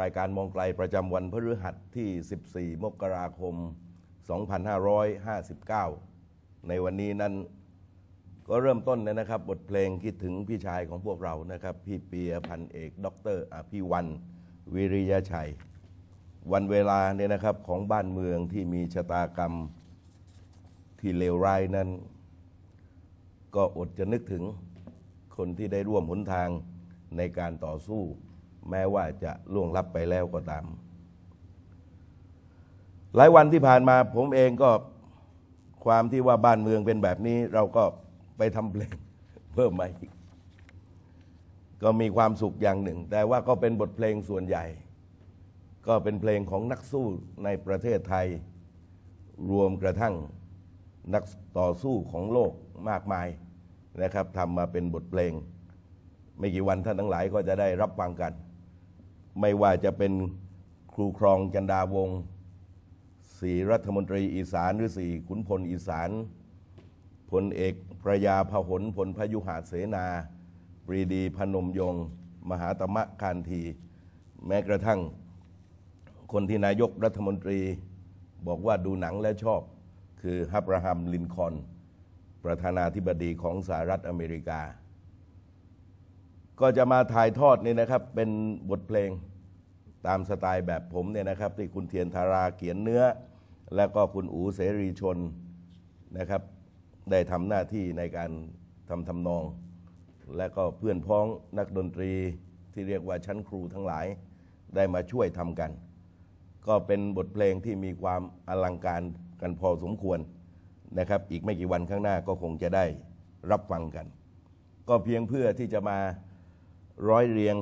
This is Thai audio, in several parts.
รายการมองไกลประจำวันพฤหัสที่ 14 มกราคม 2559 ในวันนี้นั้นก็เริ่มต้นเลยนะครับ บทเพลงคิดถึงพี่ชายของพวกเรานะครับ พี่เปีย พันเอกด็อกเตอร์อภิวัน วิริยชัย วันเวลาเนี่ยนะครับของบ้านเมืองที่มีชะตากรรมที่เลวร้ายนั้น ก็อดจะนึกถึงคนที่ได้ร่วมหนทางในการต่อสู้แม้ว่าจะล่วงลับไปแล้วก็ตาม หลายวันที่ผ่านมาผมเองก็ความที่ว่าบ้านเมืองเป็นแบบนี้เราก็ไปทำเพลงเพิ่มมาอีกก็มีความสุขอย่างหนึ่ง แต่ว่าก็เป็นบทเพลงส่วนใหญ่ ก็เป็นเพลงของนักสู้ในประเทศไทย รวมกระทั่งนักต่อสู้ของโลกมากมายนะครับทำมาเป็นบทเพลงไม่กี่วันท่านทั้งหลายก็จะได้รับฟังกันไม่ว่าจะเป็นครูครองจันดาวงรีรัฐมนตรี อีสานหรือสี่ขุนพลอีสานพลเอก พระยาพหลพลพยุหาเสนา ปรีดีพนมยง มหาตมะคานที แม้กระทั่ง คนที่นายกรัฐมนตรีบอกว่าดูหนังและชอบคือฮับราฮัมลินคอนประธานาธิบดีของสหรัฐอเมริกาก็จะมาถ่ายทอดนี่นะครับ เป็นบทเพลงตามสไตล์แบบผมเนี่ยนะครับที่คุณเทียนธาราเขียนเนื้อ และก็คุณอูเสรีชนนะครับ ได้ทำหน้าที่ในการทำทำนอง และก็เพื่อนพ้อง นักดนตรีที่เรียกว่าชั้นครูทั้งหลาย ได้มาช่วยทำกัน ก็เป็นบทเพลงที่มีความอลังการกันพอสมควรนะครับ อีกไม่กี่วันข้างหน้าก็คงจะได้รับฟังกัน ก็เพียงเพื่อที่จะมาร้อยเรียง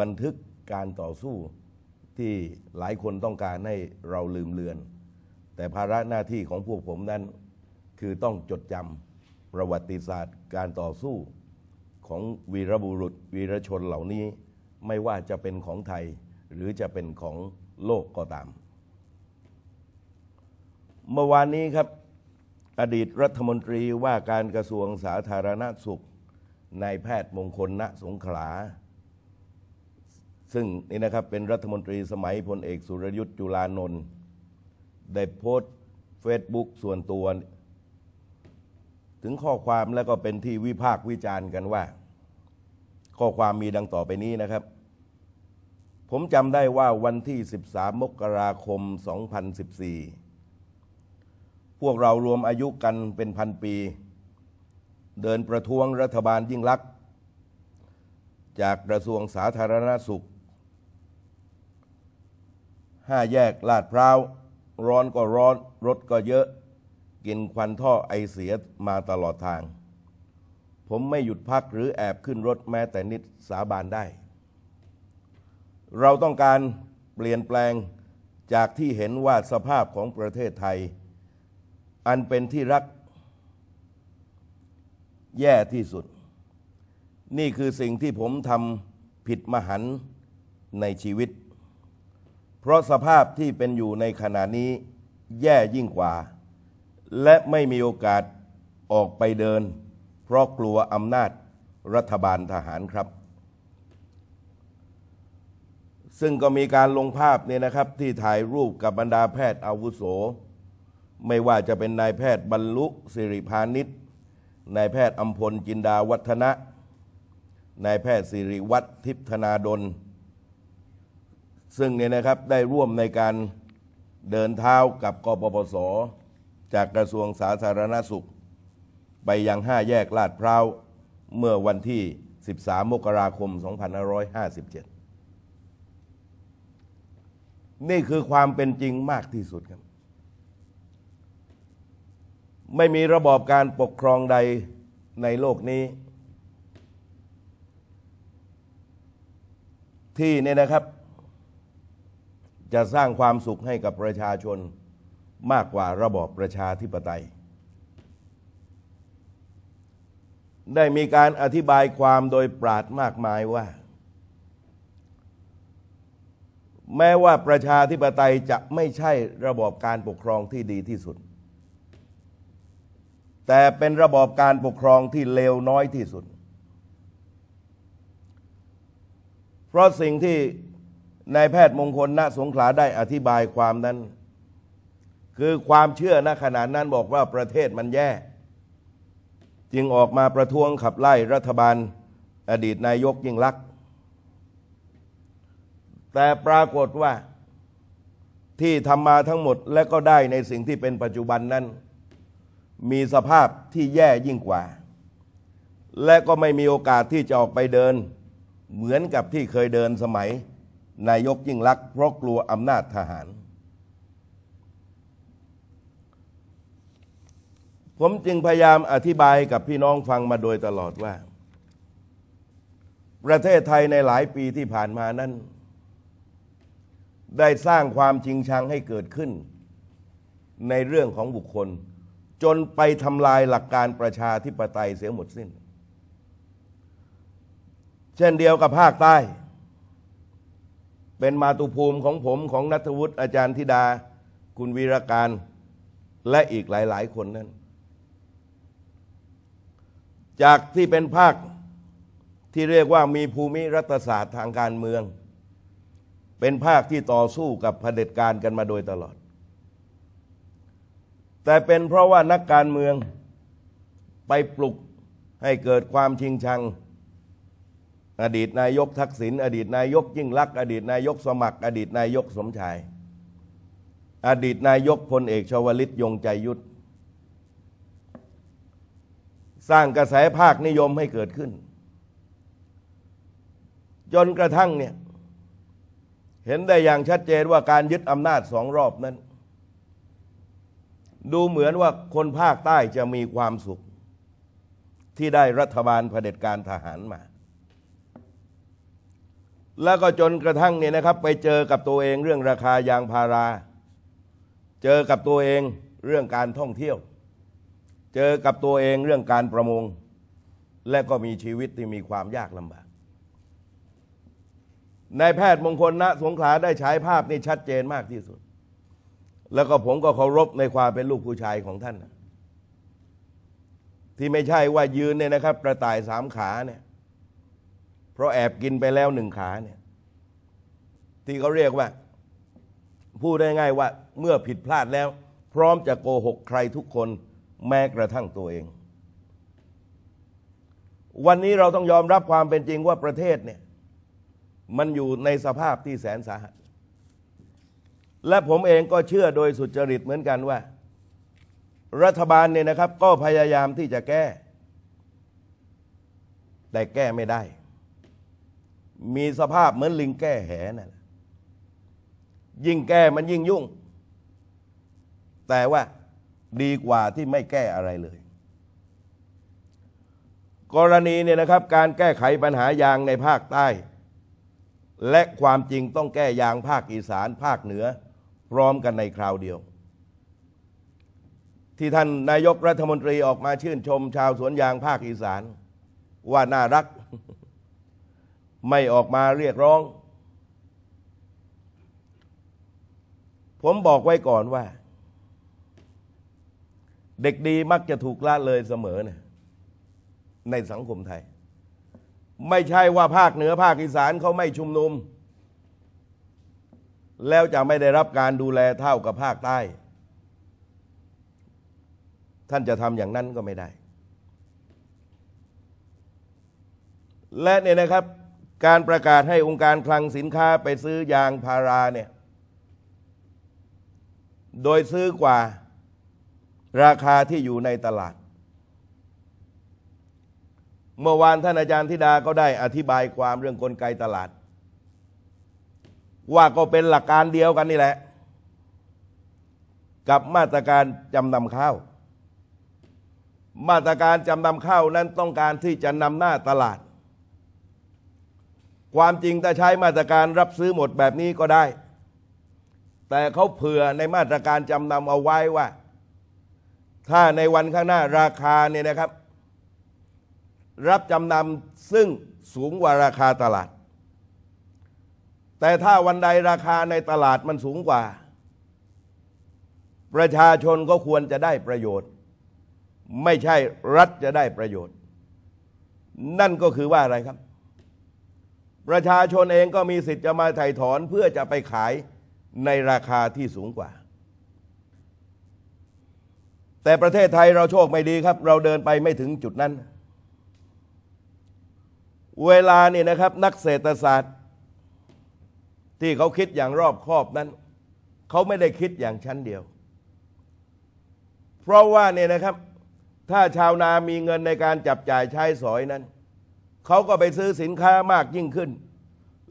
บันทึกการต่อสู้ที่หลายคนต้องการให้เราลืมเลือน แต่ภาระหน้าที่ของพวกผมนั้นคือต้องจดจำประวัติศาสตร์การต่อสู้ของวีรบุรุษวีรชนเหล่านี้ไม่ว่าจะเป็นของไทย หรือจะเป็นของโลกก็ตาม เมื่อวานนี้ครับ อดีตรัฐมนตรีว่าการกระทรวงสาธารณสุขนายแพทย์มงคล ณ สงขลา ซึ่ง นี่นะครับ เป็นรัฐมนตรีสมัยพลเอก สุรยุทธ์ จุลานนท์ได้โพสต์เฟซบุ๊กส่วนตัว ถึงข้อความแล้วก็เป็นที่วิพากษ์วิจารณ์กันว่า ข้อความมีดังต่อไปนี้นะครับ ผมจำได้ว่าวันที่ 13 มกราคม 2014 พวกเรารวมอายุกันเป็นพันปีเดินประท้วงรัฐบาลยิ่งลักษณ์จากกระทรวงสาธารณสุข ห้าแยกลาดพร้าว ร้อนก็ร้อนรถก็เยอะ กินควันท่อไอเสียมาตลอดทาง ผมไม่หยุดพักหรือแอบขึ้นรถแม้แต่นิดสาบานได้ เราต้องการเปลี่ยนแปลงจากที่เห็นว่าสภาพของประเทศไทย อันเป็นที่รักแย่ที่สุด นี่คือสิ่งที่ผมทำผิดมหันในชีวิต เพราะสภาพที่เป็นอยู่ในขณะนี้แย่ยิ่งกว่า และไม่มีโอกาสออกไปเดิน เพราะกลัวอำนาจรัฐบาลทหารครับ ซึ่งก็มีการลงภาพเนี่ยนะครับ ที่ถ่ายรูปกับบรรดาแพทย์อาวุโส ไม่ว่าจะเป็นนายแพทย์บรรลุสิริพานิชนายแพทย์อัมพลจินดาวัฒนะ นายแพทย์สิริวัฒน์ทิพธนาดล ซึ่งเนี่ยนะครับได้ร่วมในการเดินเท้ากับกปปส จากกระทรวงสาธารณสุข ไปยังห้าแยกลาดพร้าวเมื่อวันที่ 13 มกราคม 2557 นี่คือความเป็นจริงมากที่สุดครับไม่มีระบอบการปกครองใดในโลกนี้ ที่เนี่ยนะครับ จะสร้างความสุขให้กับประชาชนมากกว่าระบอบประชาธิปไตย ได้มีการอธิบายความโดยปราดมากมายว่า แม้ว่าประชาธิปไตยจะไม่ใช่ระบอบการปกครองที่ดีที่สุดแต่เป็นระบอบการปกครองที่เลวน้อยที่สุด เพราะสิ่งที่นายแพทย์มงคลณสงขลาได้อธิบายความนั้น คือความเชื่อณขณะนั้นบอกว่าประเทศมันแย่ จึงออกมาประท้วงขับไล่รัฐบาลอดีตนายกยิ่งลักษณ์แต่ปรากฏว่าที่ทำมาทั้งหมดและก็ได้ในสิ่งที่เป็นปัจจุบันนั้นมีสภาพที่แย่ยิ่งกว่า และก็ไม่มีโอกาสที่จะออกไปเดิน เหมือนกับที่เคยเดินสมัยนายกยิ่งลักษณ์เพราะกลัวอำนาจทหาร ผมจึงพยายามอธิบายกับพี่น้องฟังมาโดยตลอดว่า ประเทศไทยในหลายปีที่ผ่านมานั้น ได้สร้างความจริงชังให้เกิดขึ้น ในเรื่องของบุคคลจนไปทำลายหลักการประชาธิปไตยเสียหมดสิ้น เช่นเดียวกับภาคใต้ เป็นมาตุภูมิของผมของนัทวุฒิ อาจารย์ธิดาคุณวีรการและอีกหลายๆ คนนั้นจากที่เป็นภาคที่เรียกว่ามีภูมิรัฐศาสตร์ทางการเมือง เป็นภาคที่ต่อสู้กับเผด็จการกันมาโดยตลอดแต่เป็นเพราะว่านักการเมืองไปปลุกให้เกิดความชิงชัง อดีตนายกทักษิณ อดีตนายกยิ่งลักษณ์ อดีตนายกสมัคร อดีตนายกสมชาย อดีตนายกพลเอกชวลิตยงใจยุทธสร้างกระแสภาคนิยมให้เกิดขึ้น จนกระทั่งเนี่ย เห็นได้อย่างชัดเจนว่าการยึดอำนาจสองรอบนั้นดูเหมือนว่าคนภาคใต้จะมีความสุขที่ได้รัฐบาลเผด็จการทหารมา แล้วก็จนกระทั่งเนี่ยนะครับ ไปเจอกับตัวเองเรื่องราคายางพารา เจอกับตัวเองเรื่องการท่องเที่ยว เจอกับตัวเองเรื่องการประมง และก็มีชีวิตที่มีความยากลำบาก นายแพทย์มงคลณสงขลาได้ใช้ภาพนี่ชัดเจนมากที่สุดแล้วก็ผมก็เคารพในความเป็นลูกผู้ชายของท่าน ที่ไม่ใช่ว่ายืนเนี่ยนะครับกระต่ายสามขาเนี่ยเพราะแอบกินไปแล้วหนึ่งขาเนี่ยที่เขาเรียกว่า พูดได้ง่ายว่าเมื่อผิดพลาดแล้ว พร้อมจะโกหกใครทุกคนแม้กระทั่งตัวเอง วันนี้เราต้องยอมรับความเป็นจริงว่าประเทศเนี่ยมันอยู่ในสภาพที่แสนสาหัสและผมเองก็เชื่อโดยสุจริตเหมือนกันว่า รัฐบาลเนี่ยนะครับ ก็พยายามที่จะแก้ แต่แก้ไม่ได้ มีสภาพเหมือนลิงแก้แหนะ่ะยิ่งแก้มันยิ่งยุ่ง แต่ว่าดีกว่าที่ไม่แก้อะไรเลย กรณีเนี่ยนะครับ การแก้ไขปัญหายางในภาคใต้ และความจริงต้องแก้ยางภาคอีสาน ภาคเหนือพร้อมกันในคราวเดียว ที่ท่านนายกรัฐมนตรีออกมาชื่นชม ชาวสวนยางภาคอีสาน ว่าน่ารัก ไม่ออกมาเรียกร้อง ผมบอกไว้ก่อนว่า เด็กดีมักจะถูกละเลยเสมอนะในสังคมไทย ไม่ใช่ว่าภาคเหนือภาคอีสานเขาไม่ชุมนุมแล้วจะไม่ได้รับการดูแลเท่ากับภาคใต้ ท่านจะทำอย่างนั้นก็ไม่ได้ และเนี่ยนะครับการประกาศให้องค์การคลังสินค้าไปซื้อยางพาราเนี่ยโดยซื้อกว่าราคาที่อยู่ในตลาดเมื่อวานท่านอาจารย์ธิดาก็ได้อธิบายความเรื่องกลไกตลาดว่าก็เป็นหลักการเดียวกันนี่แหละ กับมาตรการจำนำข้าว มาตรการจำนำข้าวนั้นต้องการที่จะนำหน้าตลาด ความจริงถ้าใช้มาตรการรับซื้อหมดแบบนี้ก็ได้ แต่เขาเผื่อในมาตรการจำนำเอาไว้ว่า ถ้าในวันข้างหน้าราคาเนี่ยนะครับ รับจำนำซึ่งสูงกว่าราคาตลาดแต่ถ้าวันใดราคาในตลาดมันสูงกว่า ประชาชนก็ควรจะได้ประโยชน์ ไม่ใช่รัฐจะได้ประโยชน์ นั่นก็คือว่าอะไรครับ ประชาชนเองก็มีสิทธิ์จะมาไถ่ถอนเพื่อจะไปขายในราคาที่สูงกว่า แต่ประเทศไทยเราโชคไม่ดีครับ เราเดินไปไม่ถึงจุดนั้น เวลาเนี่ยนะครับ นักเศรษฐศาสตร์ที่เขาคิดอย่างรอบคอบนั้น เขาไม่ได้คิดอย่างชั้นเดียว เพราะว่าเนี่ยนะครับ ถ้าชาวนามีเงินในการจับจ่ายใช้สอยนั้นเขาก็ไปซื้อสินค้ามากยิ่งขึ้น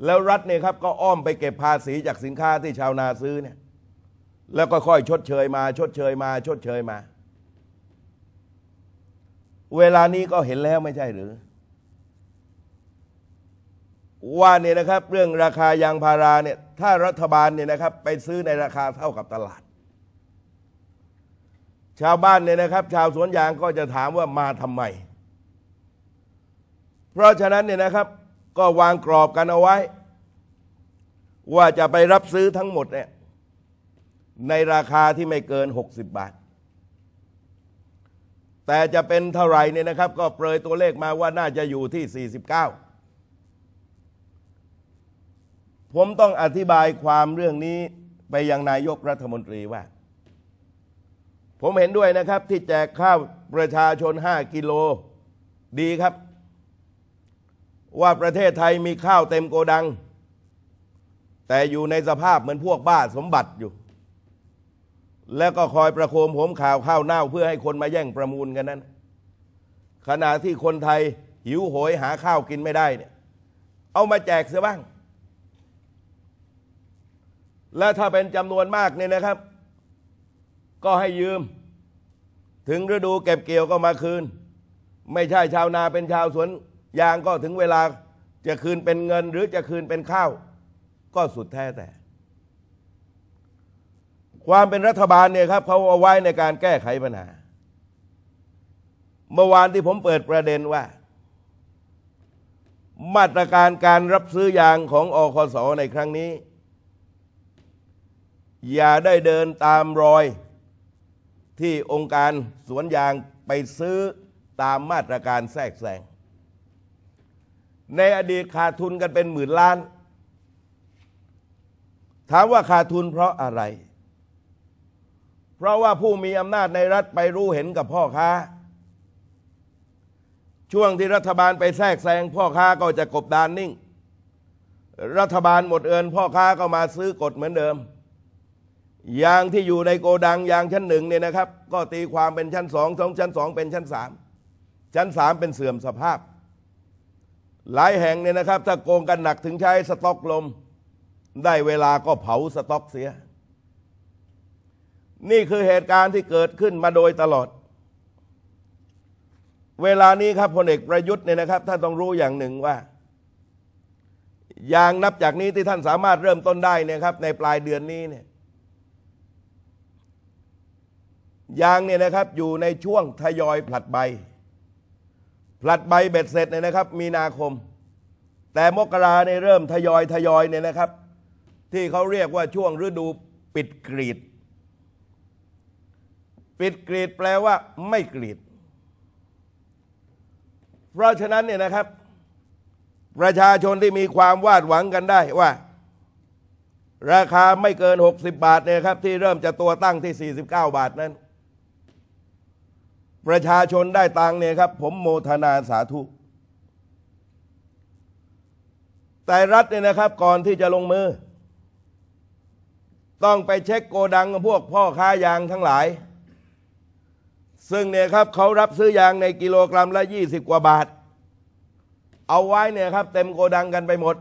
แล้วรัฐเนี่ยครับก็อ้อมไปเก็บภาษีจากสินค้าที่ชาวนาซื้อเนี่ย แล้วก็ค่อยชดเชยมา ชดเชยมา ชดเชยมา เวลานี้ก็เห็นแล้วไม่ใช่หรือว่าเนี่ยนะครับเรื่องราคายางพาราเนี่ยถ้ารัฐบาลเนี่ยนะครับไปซื้อในราคาเท่ากับตลาด ชาวบ้านเนี่ยนะครับ ชาวสวนยางก็จะถามว่ามาทำไม เพราะฉะนั้นเนี่ยนะครับ ก็วางกรอบกันเอาไว้ ว่าจะไปรับซื้อทั้งหมดเนี่ยในราคาที่ไม่เกิน 60 บาท แต่จะเป็นเท่าไหร่เนี่ยนะครับ ก็เปรยตัวเลขมาว่าน่าจะอยู่ที่ 49ผมต้องอธิบายความเรื่องนี้ไปยังนายกรัฐมนตรีว่า ผมเห็นด้วยนะครับ ที่แจกข้าวประชาชน 5 กิโลดีครับ ว่าประเทศไทยมีข้าวเต็มโกดัง แต่อยู่ในสภาพเหมือนพวกบ้าสมบัติอยู่ แล้วก็คอยประโคมผมข่าวข้าวเน่าเพื่อให้คนมาแย่งประมูลกันนั้น ขณะที่คนไทยหิวโหยหาข้าวกินไม่ได้เนี่ย เอามาแจกเสียบ้างและถ้าเป็นจำนวนมากเนี่ยนะครับ ก็ให้ยืมถึงฤดูเก็บเกี่ยวก็มาคืน ไม่ใช่ชาวนาเป็นชาวสวนยางก็ถึงเวลาจะคืนเป็นเงินหรือจะคืนเป็นข้าว ก็สุดแท้แต่ ความเป็นรัฐบาลเนี่ยครับเขาเอาไว้ในการแก้ไขปัญหาเมื่อวานที่ผมเปิดประเด็นว่า มาตรการการรับซื้อยางของอคสในครั้งนี้อย่าได้เดินตามรอยที่องค์การสวนยางไปซื้อตามมาตรการแทรกแซงในอดีตขาดทุนกันเป็นหมื่นล้าน ถามว่าขาดทุนเพราะอะไร เพราะว่าผู้มีอำนาจในรัฐไปรู้เห็นกับพ่อค้า ช่วงที่รัฐบาลไปแทรกแซงพ่อค้าก็จะกบดานนิ่ง รัฐบาลหมดเอินพ่อค้าก็มาซื้อกดเหมือนเดิมยางที่อยู่ในโกดังยางชั้นหนึ่งเนี่ยนะครับ ก็ตีความเป็นชั้นสองสองชั้นสองเป็นชั้นสามชั้นสามเป็นเสื่อมสภาพ หลายแห่งเนี่ยนะครับ ถ้าโกงกันหนักถึงใช้สต็อกลม ได้เวลาก็เผาสต็อกเสีย นี่คือเหตุการณ์ที่เกิดขึ้นมาโดยตลอด เวลานี้ครับพลเอกประยุทธ์เนี่ยนะครับท่านต้องรู้อย่างหนึ่งว่ายางนับจากนี้ที่ท่านสามารถเริ่มต้นได้เนี่ยครับในปลายเดือนนี้เนี่ยยางเนี่ยนะครับอยู่ในช่วงทยอยผลัดใบ ผลัดใบเบ็ดเสร็จเนี่ยนะครับ มีนาคม แต่มกราในเริ่มทยอยทยอยเนี่ยนะครับ ที่เขาเรียกว่าช่วงฤดูปิดกรีด ปิดกรีดแปลว่าไม่กรีด เพราะฉะนั้นเนี่ยนะครับ ประชาชนที่มีความวาดหวังกันได้ว่า ราคาไม่เกิน 60 บาทเนี่ยครับที่เริ่มจะตัวตั้งที่ 49 บาทนั้นประชาชนได้ตังเนี่ยครับ ผมโมทนาสาธุ แต่รัฐเนี่ยนะครับ ก่อนที่จะลงมือ ต้องไปเช็คโกดังพวกพ่อค้ายางทั้งหลาย ซึ่งเนี่ยครับเขารับซื้อยางในกิโลกรัมละ 20 กว่าบาท เอาไว้เนี่ยครับ เต็มโกดังกันไปหมด